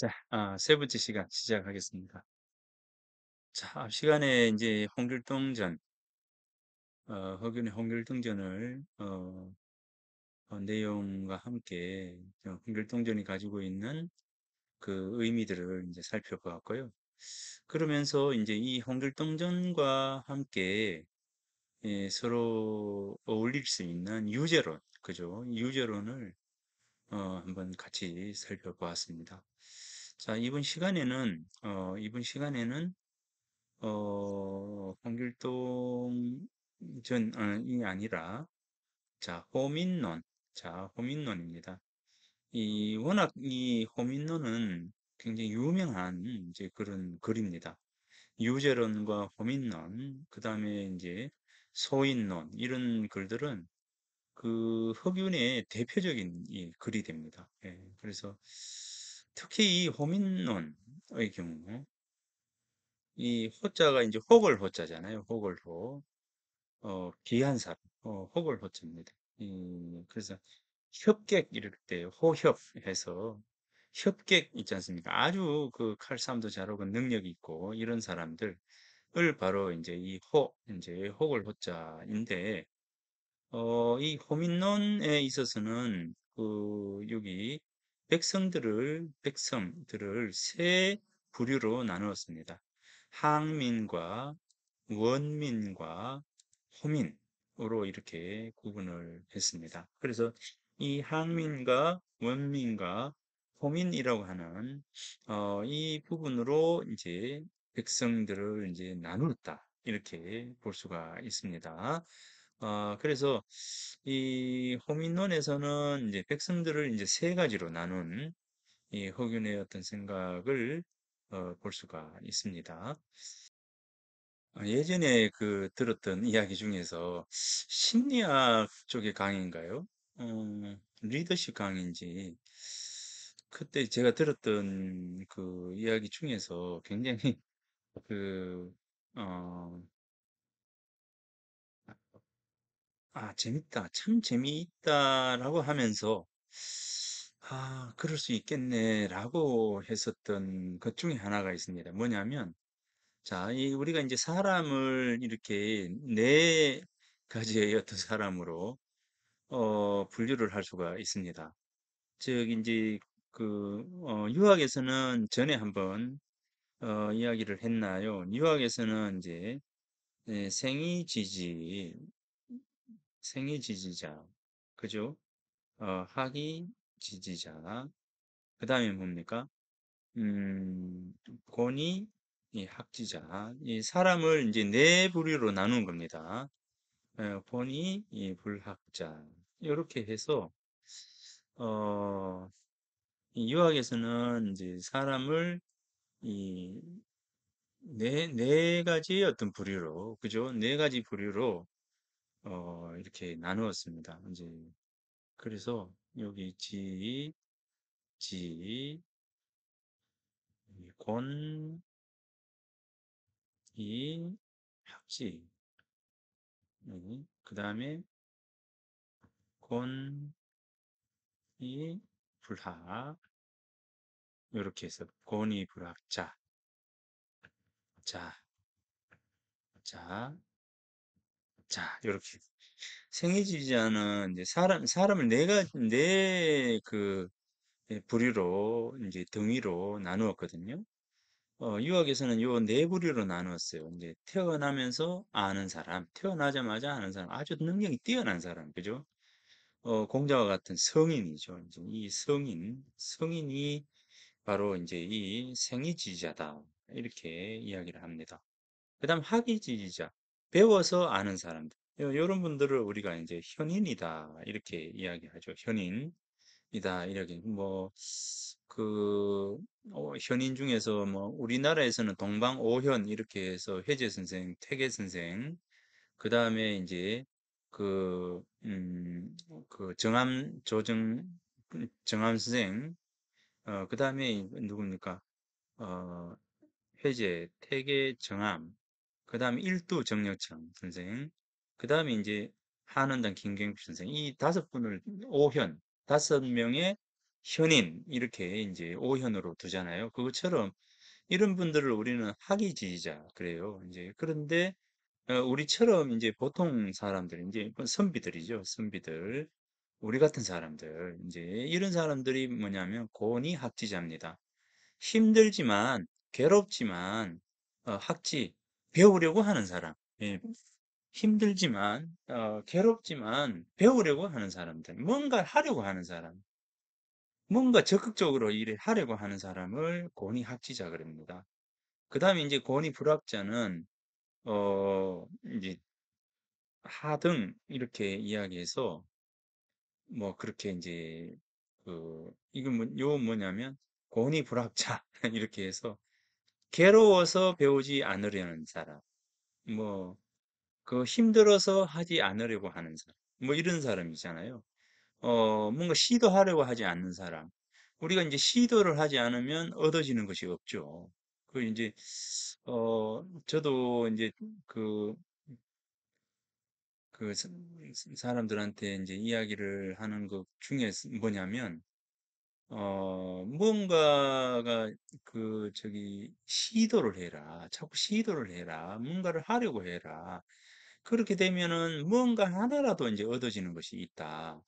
자, 아, 세 번째 시간 시작하겠습니다. 자, 시간에 이제 홍길동전, 어, 허균의 홍길동전을, 어, 어, 내용과 함께 홍길동전이 가지고 있는 그 의미들을 이제 살펴보았고요. 그러면서 이제 이 홍길동전과 함께 예, 서로 어울릴 수 있는 유제론, 그죠? 유제론을 어, 한번 같이 살펴보았습니다. 자, 이번 시간에는, 어, 이번 시간에는, 어, 홍길동전이 어, 아니라, 자, 호민론. 자, 호민론입니다. 이, 워낙 이 호민론은 굉장히 유명한 이제 그런 글입니다. 유재론과 호민론, 그 다음에 이제 소인론, 이런 글들은 그 흑윤의 대표적인 이 글이 됩니다. 예, 그래서 특히 이 호민론의 경우 이 호자가 이제 혹을 호자잖아요. 혹을 호. 어, 귀한 사람. 어, 혹을 호자입니다. 이, 그래서 협객 이럴 때 호협 해서 협객 있지 않습니까? 아주 그 칼싸움도 잘 오고 능력이 있고 이런 사람들을 바로 이제 이 호, 이제 혹을 호자인데 어, 이 호민론에 있어서는 그 여기 백성들을 백성들을 세 부류로 나누었습니다. 항민과 원민과 호민으로 이렇게 구분을 했습니다. 그래서 이 항민과 원민과 호민이라고 하는 어, 이 부분으로 이제 백성들을 이제 나누었다 이렇게 볼 수가 있습니다. 어, 그래서 이 호민론에서는 이제 백성들을 이제 세 가지로 나눈 이 허균의 어떤 생각을 어, 볼 수가 있습니다. 아, 예전에 그 들었던 이야기 중에서 심리학 쪽의 강의인가요? 어, 리더십 강의인지 그때 제가 들었던 그 이야기 중에서 굉장히 그 어, 아, 재밌다. 참 재미있다라고 하면서 아, 그럴 수 있겠네라고 했었던 것 중에 하나가 있습니다. 뭐냐면 자, 이 우리가 이제 사람을 이렇게 네 가지의 어떤 사람으로 어, 분류를 할 수가 있습니다. 즉 이제 그 어, 유학에서는 전에 한번 어, 이야기를 했나요? 유학에서는 이제 예, 생이 지지 생이 지지자, 그죠? 어, 학이 지지자. 그 다음에 뭡니까? 음, 권위, 이 예, 학지자. 이 사람을 이제 네 부류로 나눈 겁니다. 어, 권위, 이 예, 불학자. 이렇게 해서, 어, 유학에서는 이제 사람을 이, 네, 네 가지 어떤 부류로, 그죠? 네 가지 부류로 어, 이렇게 나누었습니다. 이제 그래서 여기 지, 지, 권, 이, 합지. 네, 그 다음에 권, 이, 불합. 이렇게 해서 권이 불합 자. 자. 자. 자, 이렇게. 생애지자는 지 이제 사람, 사람을 내가, 내 그, 예, 부류로, 이제 등위로 나누었거든요. 어, 유학에서는 요 네 부류로 나누었어요. 이제 태어나면서 아는 사람, 태어나자마자 아는 사람, 아주 능력이 뛰어난 사람, 그죠? 어, 공자와 같은 성인이죠. 이제 이 성인, 성인이 바로 이제 이 생의지지자다. 이렇게 이야기를 합니다. 그 다음 학의지지자. 배워서 아는 사람들. 이런 분들을 우리가 이제 현인이다. 이렇게 이야기하죠. 현인이다. 이렇게. 뭐, 그, 어, 현인 중에서 뭐, 우리나라에서는 동방오현 이렇게 해서 회재 선생, 태계 선생, 그 다음에 이제 그, 음, 그 정암 조정, 정암 선생, 어, 그 다음에 누굽니까? 어, 회재, 태계 정암, 그 다음에 1두 정력창 선생, 그 다음에 이제 한원당 김경표 선생, 이 다섯 분을 5현 다섯 명의 현인, 이렇게 이제 오현으로 두잖아요. 그것처럼 이런 분들을 우리는 학위 지지자, 그래요. 이제 그런데 어, 우리처럼 이제 보통 사람들, 이제 뭐 선비들이죠. 선비들. 우리 같은 사람들, 이제 이런 사람들이 뭐냐면 고니 학지자입니다. 힘들지만 괴롭지만 어, 학지 배우려고 하는 사람. 예. 음. 힘들지만, 어, 괴롭지만, 배우려고 하는 사람들. 뭔가 하려고 하는 사람. 뭔가 적극적으로 일을 하려고 하는 사람을 권위 학지자 그럽니다. 그 다음에 이제 권위 불합자는, 어, 이제, 하등, 이렇게 이야기해서, 뭐, 그렇게 이제, 그, 이건 뭐, 요 뭐냐면, 권위 불합자, 이렇게 해서, 괴로워서 배우지 않으려는 사람, 뭐, 그 힘들어서 하지 않으려고 하는 사람, 뭐 이런 사람이잖아요. 어, 뭔가 시도하려고 하지 않는 사람. 우리가 이제 시도를 하지 않으면 얻어지는 것이 없죠. 그 이제, 어, 저도 이제 그, 그 사람들한테 이제 이야기를 하는 것 중에 뭐냐면, 어, 뭔가가그 저기 시도를 해라. 자꾸 시도를 해라. 뭔가를 하려고 해라. 그렇게 되면은 뭔가 하나라도 이제 얻어지는 것이 있다.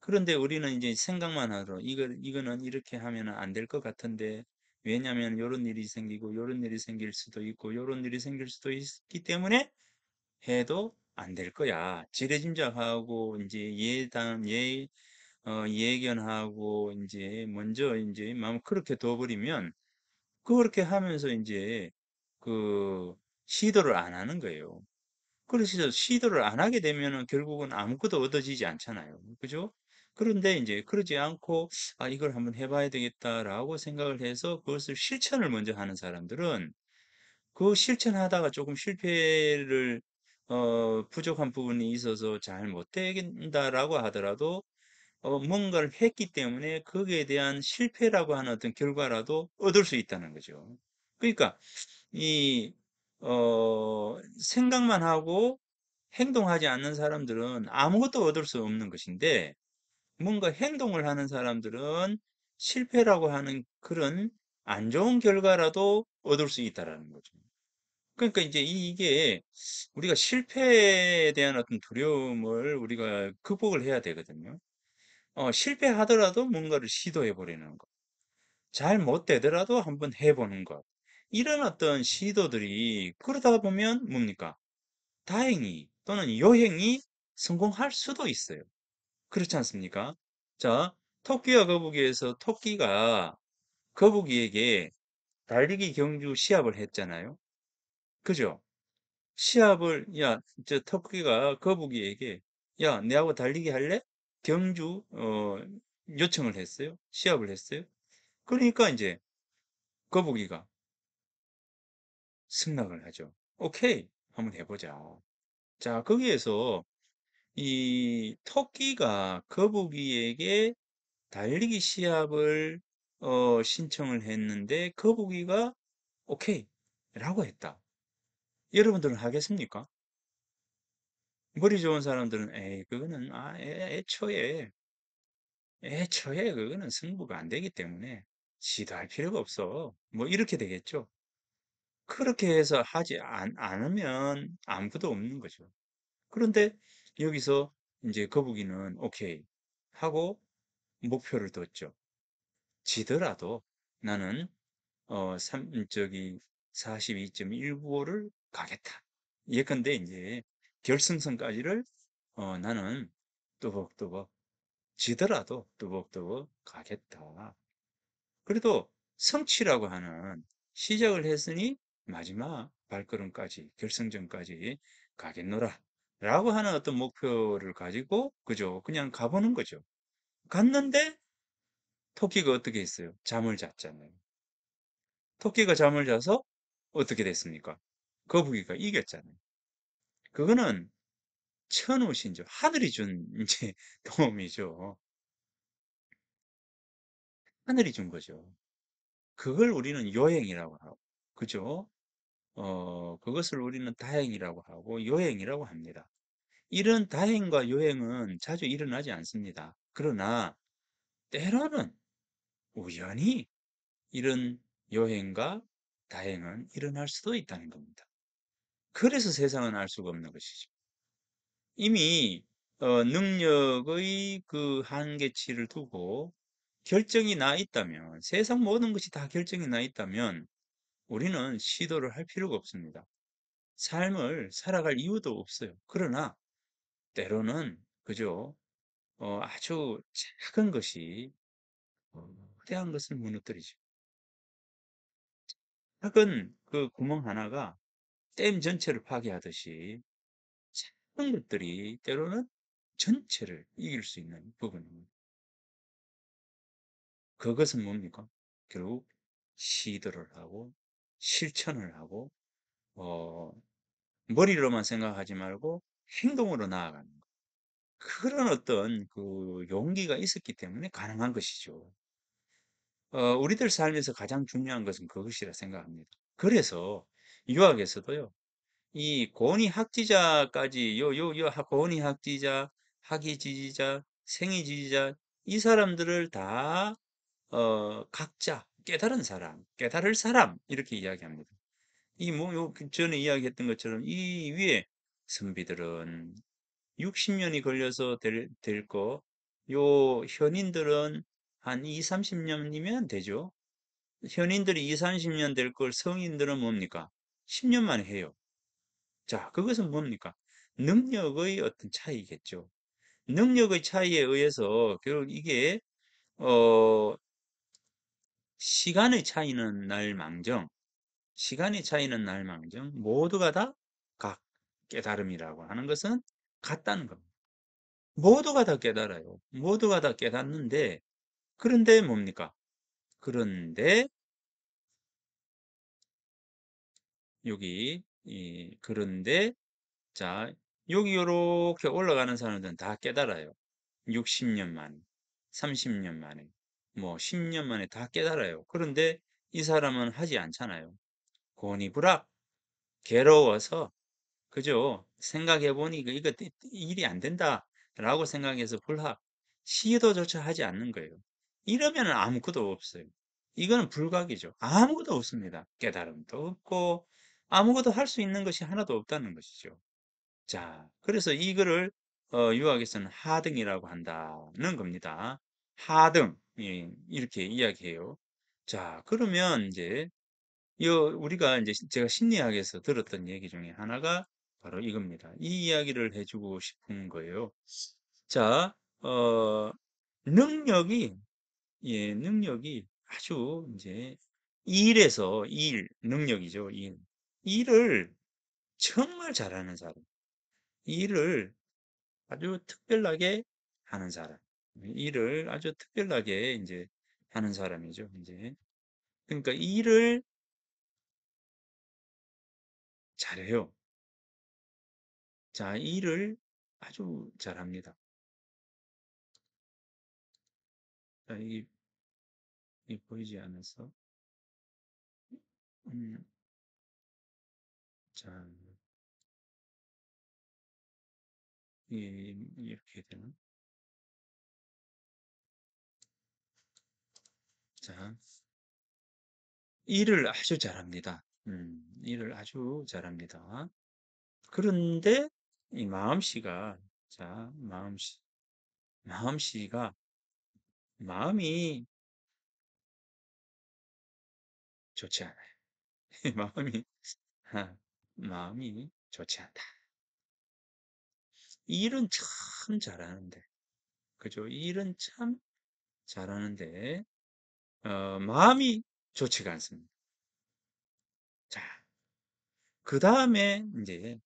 그런데 우리는 이제 생각만 하죠. 이거, 이거는 이렇게 하면 안 될 것 같은데, 왜냐면 요런 일이 생기고, 요런 일이 생길 수도 있고, 요런 일이 생길 수도 있기 때문에 해도 안 될 거야. 지레짐작하고, 이제 예단, 예, 어, 예견하고 이제 먼저 이제 마음 그렇게 둬버리면 그렇게 하면서 이제 그 시도를 안 하는 거예요. 그래서 시도를 안 하게 되면은 결국은 아무것도 얻어지지 않잖아요. 그죠? 그런데 이제 그러지 않고 아 이걸 한번 해봐야 되겠다라고 생각을 해서 그것을 실천을 먼저 하는 사람들은 그 실천하다가 조금 실패를 어 부족한 부분이 있어서 잘못 된다라고 하더라도 어, 뭔가를 했기 때문에 거기에 대한 실패라고 하는 어떤 결과라도 얻을 수 있다는 거죠. 그러니까 이 어, 생각만 하고 행동하지 않는 사람들은 아무것도 얻을 수 없는 것인데 뭔가 행동을 하는 사람들은 실패라고 하는 그런 안 좋은 결과라도 얻을 수 있다라는 거죠. 그러니까 이제 이게 우리가 실패에 대한 어떤 두려움을 우리가 극복을 해야 되거든요. 어, 실패하더라도 뭔가를 시도해버리는 것. 잘못 되더라도 한번 해보는 것. 이런 어떤 시도들이 그러다 보면 뭡니까? 다행히 또는 여행이 성공할 수도 있어요. 그렇지 않습니까? 자, 토끼와 거북이에서 토끼가 거북이에게 달리기 경주 시합을 했잖아요. 그죠? 시합을, 야, 저 토끼가 거북이에게, 야, 내하고 달리기 할래? 경주 어, 요청을 했어요. 시합을 했어요. 그러니까 이제 거북이가 승낙을 하죠. 오케이, 한번 해보자. 자, 거기에서 이 토끼가 거북이에게 달리기 시합을 어, 신청을 했는데 거북이가 오케이 라고 했다. 여러분들은 하겠습니까? 머리 좋은 사람들은 에이 그거는 아 애, 애초에 애초에 그거는 승부가 안 되기 때문에 지도 할 필요가 없어 뭐 이렇게 되겠죠 그렇게 해서 하지 않, 않으면 아무것도 없는 거죠 그런데 여기서 이제 거북이는 오케이 하고 목표를 뒀죠 지더라도 나는 어 3, 저기 42.195를 가겠다 예컨대 이제 결승선까지를 어, 나는 뚜벅뚜벅 지더라도 뚜벅뚜벅 가겠다. 그래도 성취라고 하는 시작을 했으니 마지막 발걸음까지 결승전까지 가겠노라 라고 하는 어떤 목표를 가지고 그죠 그냥 가보는 거죠 갔는데 토끼가 어떻게 했어요 잠을 잤잖아요 토끼가 잠을 자서 어떻게 됐습니까 거북이가 이겼잖아요 그거는 천우신조, 하늘이 준 이제 도움이죠. 하늘이 준 거죠. 그걸 우리는 여행이라고 하고, 그죠? 어, 그것을 우리는 다행이라고 하고 여행이라고 합니다. 이런 다행과 여행은 자주 일어나지 않습니다. 그러나 때로는 우연히 이런 여행과 다행은 일어날 수도 있다는 겁니다. 그래서 세상은 알 수가 없는 것이죠. 이미 어, 능력의 그 한계치를 두고 결정이 나 있다면 세상 모든 것이 다 결정이 나 있다면 우리는 시도를 할 필요가 없습니다. 삶을 살아갈 이유도 없어요. 그러나 때로는 그죠 어, 아주 작은 것이 어, 거대한 것을 무너뜨리죠. 작은 그 구멍 하나가 댐 전체를 파괴하듯이 작은 것들이 때로는 전체를 이길 수 있는 부분입니다. 그것은 뭡니까? 결국 시도를 하고 실천을 하고 어, 머리로만 생각하지 말고 행동으로 나아가는 것. 그런 어떤 그 용기가 있었기 때문에 가능한 것이죠. 어, 우리들 삶에서 가장 중요한 것은 그것이라 생각합니다. 그래서 유학에서도요. 이고니 학지자까지 요 요요 권위 학지자, 학위 지지자, 생위 지지자 이 사람들을 다 어, 각자 깨달은 사람, 깨달을 사람 이렇게 이야기합니다. 이 뭐 요 그 전에 이야기했던 것처럼 이 위에 선비들은 60년이 걸려서 될, 될 거, 요 현인들은 한 2, 30년이면 되죠. 현인들이 2, 30년 될 걸 성인들은 뭡니까? 10년 만에 해요. 자, 그것은 뭡니까? 능력의 어떤 차이겠죠. 능력의 차이에 의해서 결국 이게 어 시간의 차이는 날망정 시간의 차이는 날망정 모두가 다각 깨달음이라고 하는 것은 같다는 겁니다. 모두가 다 깨달아요. 모두가 다 깨닫는데 그런데 뭡니까? 그런데 여기 이 그런데 자 여기 이렇게 올라가는 사람들은 다 깨달아요. 60년 만에, 30년 만에, 뭐 10년 만에 다 깨달아요. 그런데 이 사람은 하지 않잖아요. 고니불락 괴로워서 그죠? 생각해보니 그 이거 일이 안 된다라고 생각해서 불합 시도조차 하지 않는 거예요. 이러면 아무것도 없어요. 이거는 불각이죠. 아무것도 없습니다. 깨달음도 없고 아무것도 할 수 있는 것이 하나도 없다는 것이죠. 자, 그래서 이거를 어, 유학에서는 하등이라고 한다는 겁니다. 하등 예, 이렇게 이야기해요. 자, 그러면 이제 우리가 이제 제가 심리학에서 들었던 얘기 중에 하나가 바로 이겁니다. 이 이야기를 해주고 싶은 거예요. 자, 어, 능력이 예, 능력이 아주 이제 일에서 일 능력이죠. 일 일을 정말 잘하는 사람, 일을 아주 특별하게 하는 사람, 일을 아주 특별하게 이제 하는 사람이죠. 이제 그러니까 일을 잘해요. 자, 일을 아주 잘합니다. 자, 이, 이 보이지 않아서. 음. 자, 예, 이렇게 되는. 자, 일을 아주 잘합니다. 음, 일을 아주 잘합니다. 그런데 이 마음씨가, 자, 마음씨, 마음씨가, 마음이 좋지 않아요. 마음이 마음이 좋지 않다. 일은 참 잘하는데, 그죠? 일은 참 잘하는데, 어, 마음이 좋지가 않습니다. 자, 그 다음에 이제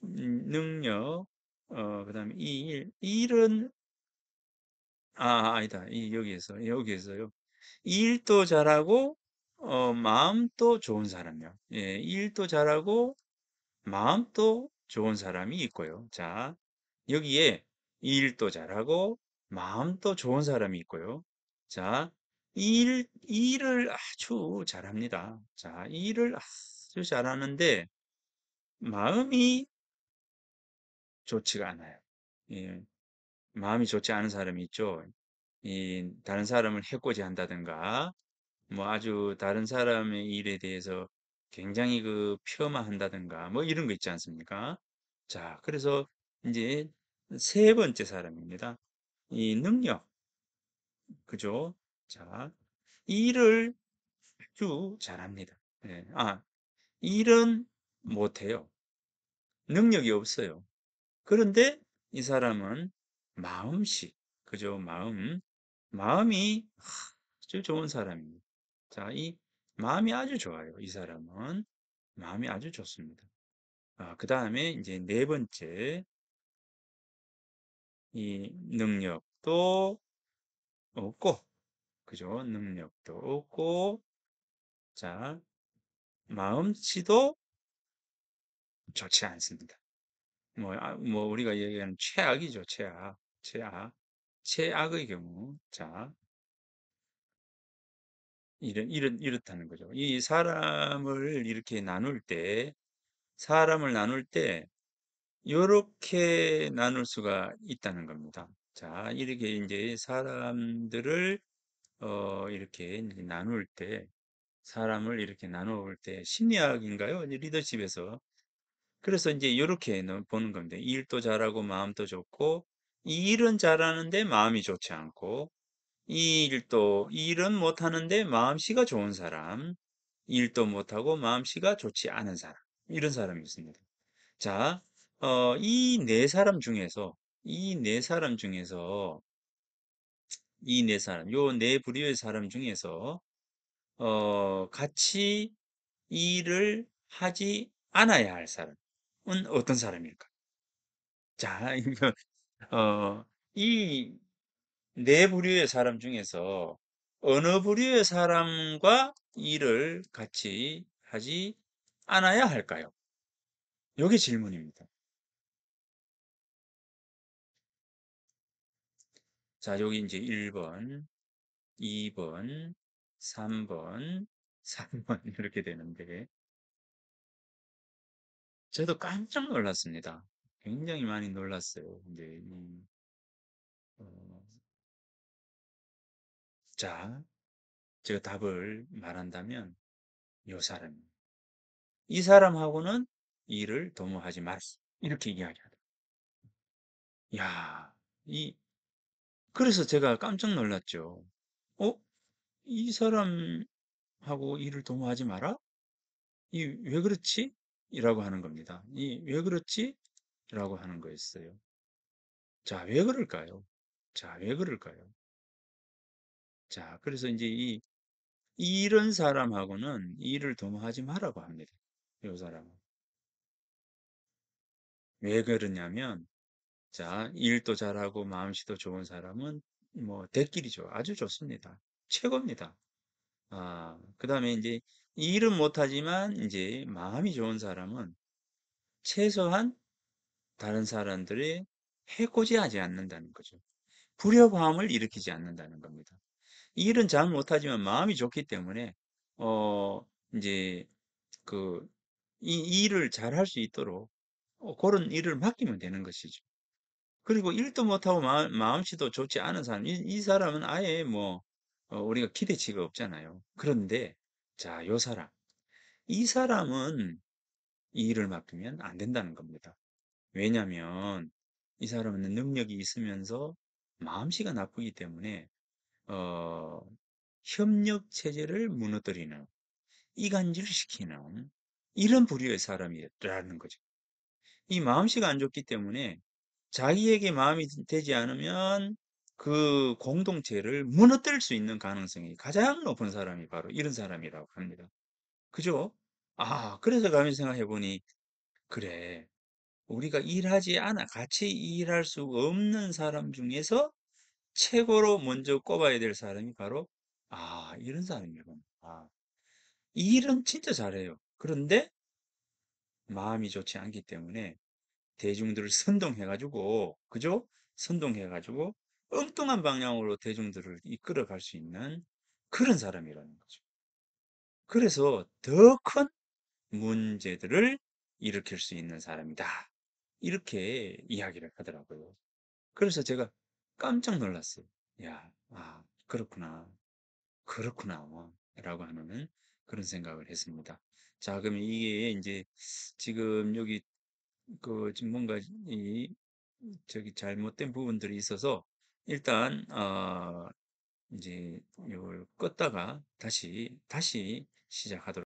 능력, 어, 그 다음에 이 일, 일은 아, 아니다. 이, 여기에서, 여기에서요. 일도 잘하고, 어, 마음도 좋은 사람이요. 예, 일도 잘하고 마음도 좋은 사람이 있고요. 자, 여기에 일도 잘하고 마음도 좋은 사람이 있고요. 자, 일, 일을 아주 잘합니다. 자, 일을 아주 잘하는데 마음이 좋지가 않아요. 예, 마음이 좋지 않은 사람이 있죠. 이 다른 사람을 해코지 한다든가 뭐 아주 다른 사람의 일에 대해서 굉장히 그 폄하한다든가 뭐 이런 거 있지 않습니까? 자, 그래서 이제 세 번째 사람입니다. 이 능력. 그죠? 자, 일을 아주 잘합니다. 네. 아, 일은 못해요. 능력이 없어요. 그런데 이 사람은 마음씨, 그죠? 마음, 마음이 아주 좋은 사람입니다. 자, 이 마음이 아주 좋아요. 이 사람은 마음이 아주 좋습니다. 아, 그 다음에 이제 네 번째 이 능력도 없고 그죠? 능력도 없고 자 마음씨도 좋지 않습니다. 뭐, 아, 뭐 우리가 얘기하는 최악이죠. 최악, 최악, 최악의 경우 자 이런, 이런, 이렇다는 거죠. 이 사람을 이렇게 나눌 때, 사람을 나눌 때, 이렇게 나눌 수가 있다는 겁니다. 자, 이렇게 이제 사람들을, 어, 이렇게 나눌 때, 사람을 이렇게 나눌 때, 심리학인가요? 리더십에서. 그래서 이제 이렇게 보는 겁니다. 일도 잘하고 마음도 좋고, 이 일은 잘하는데 마음이 좋지 않고, 이 일도 이 일은 못하는데 마음씨가 좋은 사람 일도 못하고 마음씨가 좋지 않은 사람 이런 사람이 있습니다. 자, 어, 이 네 사람 중에서 이 네 사람 중에서 이 네 사람 요 네 부류의 사람 중에서 어, 같이 일을 하지 않아야 할 사람은 어떤 사람일까? 자, 이거 어, 이네 부류의 사람 중에서 어느 부류의 사람과 일을 같이 하지 않아야 할까요? 여기 질문입니다. 자, 여기 이제 1번, 2번, 3번, 3번 이렇게 되는데 저도 깜짝 놀랐습니다. 굉장히 많이 놀랐어요. 근데 음, 어, 자, 제가 답을 말한다면 요 사람. 이 사람하고는 일을 도모하지 마라. 이렇게 이야기하다. 야, 이 그래서 제가 깜짝 놀랐죠. 어? 이 사람하고 일을 도모하지 마라? 이 왜 그렇지? 이라고 하는 겁니다. 이 왜 그렇지? 라고 하는 거였어요. 자, 왜 그럴까요? 자, 왜 그럴까요? 자, 그래서 이제 이 이런 사람하고는 일을 도모하지 마라고 합니다. 이 사람은. 왜 그러냐면, 자, 일도 잘하고 마음씨도 좋은 사람은 뭐, 대끼리죠. 아주 좋습니다. 최고입니다. 아, 그 다음에 이제 일은 못하지만 이제 마음이 좋은 사람은 최소한 다른 사람들의 해코지하지 않는다는 거죠. 불협화음을 일으키지 않는다는 겁니다. 일은 잘 못하지만 마음이 좋기 때문에 어 이제 그이 일을 잘 할 수 있도록 어, 그런 일을 맡기면 되는 것이죠. 그리고 일도 못하고 마음, 씨도 좋지 않은 사람, 이, 이 사람은 아예 뭐, 어, 우리가 기대치가 없잖아요. 그런데, 자, 요 사람. 이 사람은 이 일을 맡기면 안 된다는 겁니다. 왜냐면, 하이 사람은 능력이 있으면서 마음씨가 나쁘기 때문에 어, 협력 체제를 무너뜨리는 이간질시키는 이런 부류의 사람이라는 거죠. 이 마음씨가 안 좋기 때문에 자기에게 마음이 되지 않으면 그 공동체를 무너뜨릴 수 있는 가능성이 가장 높은 사람이 바로 이런 사람이라고 합니다. 그죠? 아, 그래서 가만히 생각해 보니, 그래, 우리가 일하지 않아, 같이 일할 수 없는 사람 중에서 최고로 먼저 꼽아야 될 사람이 바로 아 이런 사람이구나. 아, 이 일은 진짜 잘해요. 그런데 마음이 좋지 않기 때문에 대중들을 선동해가지고 그죠? 선동해가지고 엉뚱한 방향으로 대중들을 이끌어갈 수 있는 그런 사람이라는 거죠. 그래서 더 큰 문제들을 일으킬 수 있는 사람이다. 이렇게 이야기를 하더라고요. 그래서 제가 깜짝 놀랐어요. 야, 아, 그렇구나. 그렇구나. 라고 하는 그런 생각을 했습니다. 자, 그럼 이게 이제 지금 여기 그 지금 뭔가 이 저기 잘못된 부분들이 있어서 일단 어 이제 이걸 껐다가 다시 다시 시작하도록